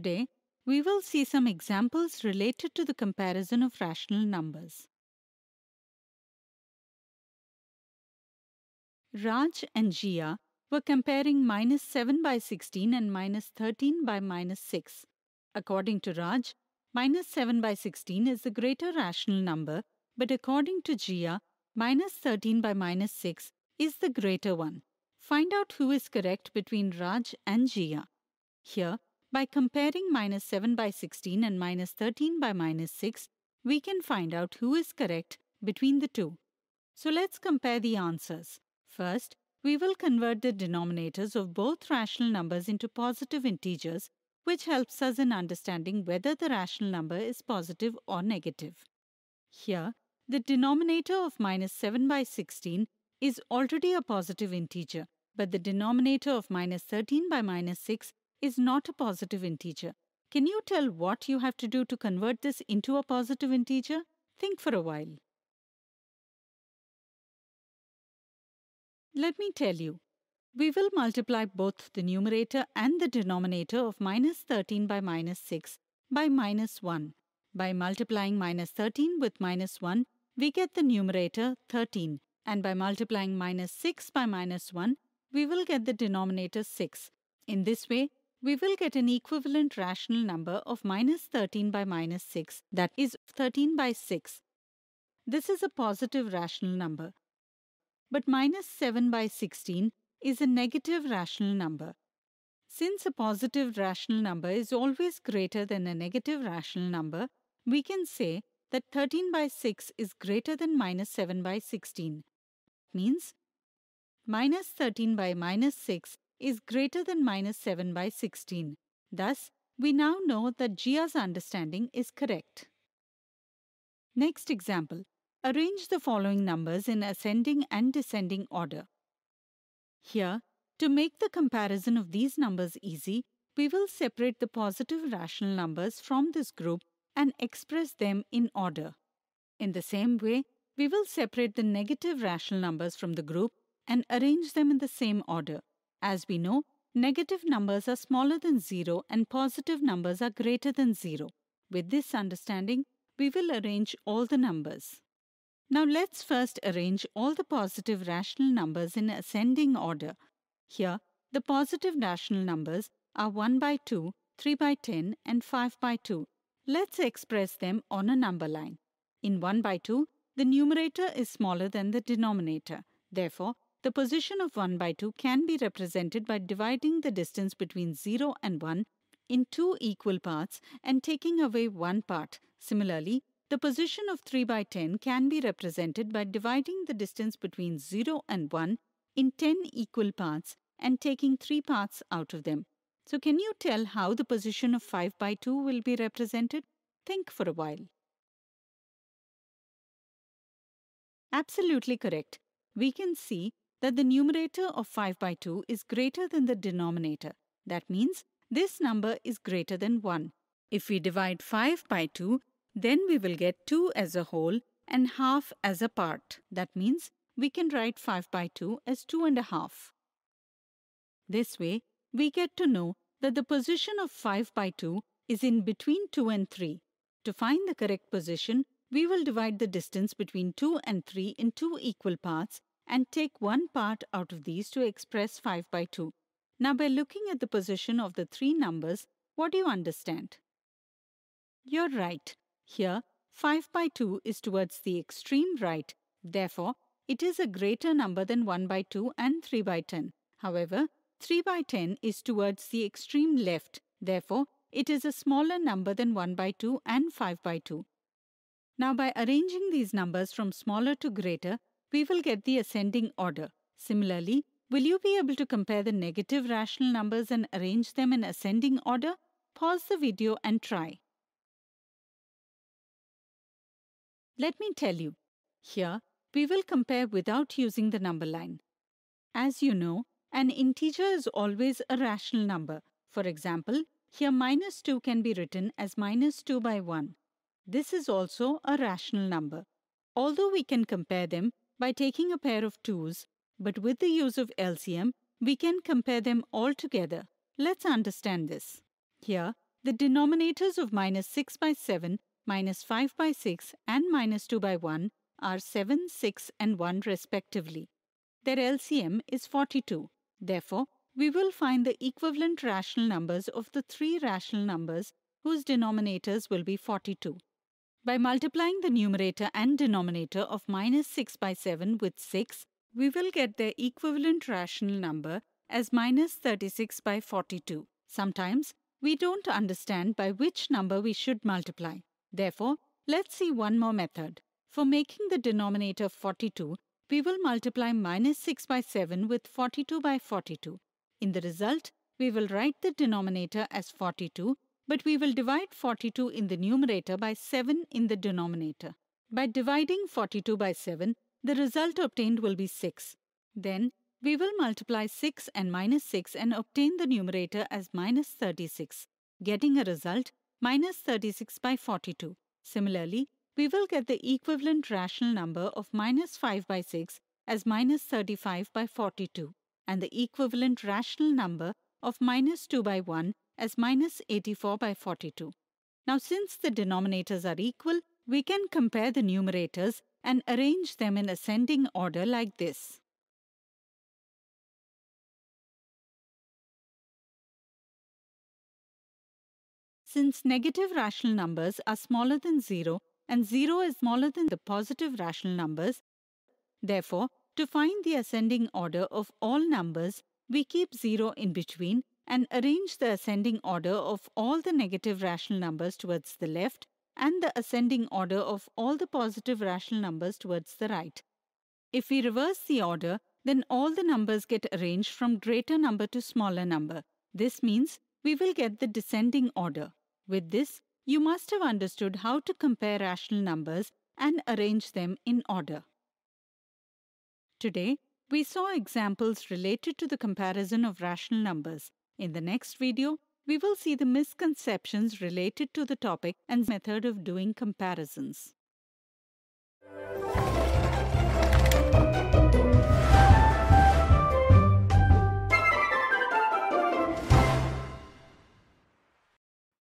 today, we will see some examples related to the comparison of rational numbers. Raj and Jia were comparing minus 7 by 16 and minus 13 by minus 6. According to Raj, minus 7 by 16 is the greater rational number, but according to Jia, minus 13 by minus 6 is the greater one. Find out who is correct between Raj and Jia. Here, by comparing minus 7 by 16 and minus 13 by minus 6, we can find out who is correct between the two. So let's compare the answers. First, we will convert the denominators of both rational numbers into positive integers, which helps us in understanding whether the rational number is positive or negative. Here, the denominator of minus 7 by 16 is already a positive integer, but the denominator of minus 13 by minus 6 is not a positive integer. Can you tell what you have to do to convert this into a positive integer? Think for a while. Let me tell you. We will multiply both the numerator and the denominator of minus 13 by minus 6 by minus 1. By multiplying minus 13 with minus 1, we get the numerator 13 and by multiplying minus 6 by minus 1, we will get the denominator 6. In this way, we will get an equivalent rational number of minus 13 by minus 6, that is 13 by 6. This is a positive rational number. But minus 7 by 16 is a negative rational number. Since a positive rational number is always greater than a negative rational number, we can say that 13 by 6 is greater than minus 7 by 16. It means minus 13 by minus 6 is greater than minus 7 by 16. Thus, we now know that Gia's understanding is correct. Next example, arrange the following numbers in ascending and descending order. Here, to make the comparison of these numbers easy, we will separate the positive rational numbers from this group and express them in order. In the same way, we will separate the negative rational numbers from the group and arrange them in the same order. As we know, negative numbers are smaller than 0 and positive numbers are greater than 0. With this understanding, we will arrange all the numbers. Now let's first arrange all the positive rational numbers in ascending order. Here, the positive rational numbers are 1 by 2, 3 by 10 and 5 by 2. Let's express them on a number line. In 1 by 2, the numerator is smaller than the denominator. Therefore, the position of 1 by 2 can be represented by dividing the distance between 0 and 1 in two equal parts and taking away one part. Similarly, the position of 3 by 10 can be represented by dividing the distance between 0 and 1 in 10 equal parts and taking 3 parts out of them. So can you tell how the position of 5 by 2 will be represented? Think for a while. Absolutely correct. We can see that the numerator of 5 by 2 is greater than the denominator. That means this number is greater than 1. If we divide 5 by 2, then we will get 2 as a whole and half as a part. That means we can write 5 by 2 as 2 and a half. This way, we get to know that the position of 5 by 2 is in between 2 and 3. To find the correct position, we will divide the distance between 2 and 3 in two equal parts and take one part out of these to express 5 by 2. Now by looking at the position of the three numbers, what do you understand? You're right. Here, 5 by 2 is towards the extreme right. Therefore, it is a greater number than 1 by 2 and 3 by 10. However, 3 by 10 is towards the extreme left. Therefore, it is a smaller number than 1 by 2 and 5 by 2. Now by arranging these numbers from smaller to greater, we will get the ascending order. Similarly, will you be able to compare the negative rational numbers and arrange them in ascending order? Pause the video and try. Let me tell you. Here, we will compare without using the number line. As you know, an integer is always a rational number. For example, here minus 2 can be written as minus 2 by 1. This is also a rational number. Although we can compare them, by taking a pair of 2's, but with the use of LCM, we can compare them all together. Let's understand this. Here, the denominators of minus 6 by 7, minus 5 by 6 and minus 2 by 1 are 7, 6 and 1 respectively. Their LCM is 42. Therefore, we will find the equivalent rational numbers of the three rational numbers whose denominators will be 42. By multiplying the numerator and denominator of minus 6 by 7 with 6, we will get their equivalent rational number as minus 36 by 42. Sometimes, we don't understand by which number we should multiply. Therefore, let's see one more method. For making the denominator 42, we will multiply minus 6 by 7 with 42 by 42. In the result, we will write the denominator as 42 but we will divide 42 in the numerator by 7 in the denominator. By dividing 42 by 7, the result obtained will be 6. Then, we will multiply 6 and minus 6 and obtain the numerator as minus 36, getting a result minus 36 by 42. Similarly, we will get the equivalent rational number of minus 5 by 6 as minus 35 by 42 and the equivalent rational number of minus 2 by 1 as minus 84 by 42. Now since the denominators are equal, we can compare the numerators and arrange them in ascending order like this. Since negative rational numbers are smaller than 0 and 0 is smaller than the positive rational numbers, therefore, to find the ascending order of all numbers, we keep 0 in between and arrange the ascending order of all the negative rational numbers towards the left and the ascending order of all the positive rational numbers towards the right. If we reverse the order, then all the numbers get arranged from greater number to smaller number. This means we will get the descending order. With this, you must have understood how to compare rational numbers and arrange them in order. Today, we saw examples related to the comparison of rational numbers. In the next video, we will see the misconceptions related to the topic and method of doing comparisons.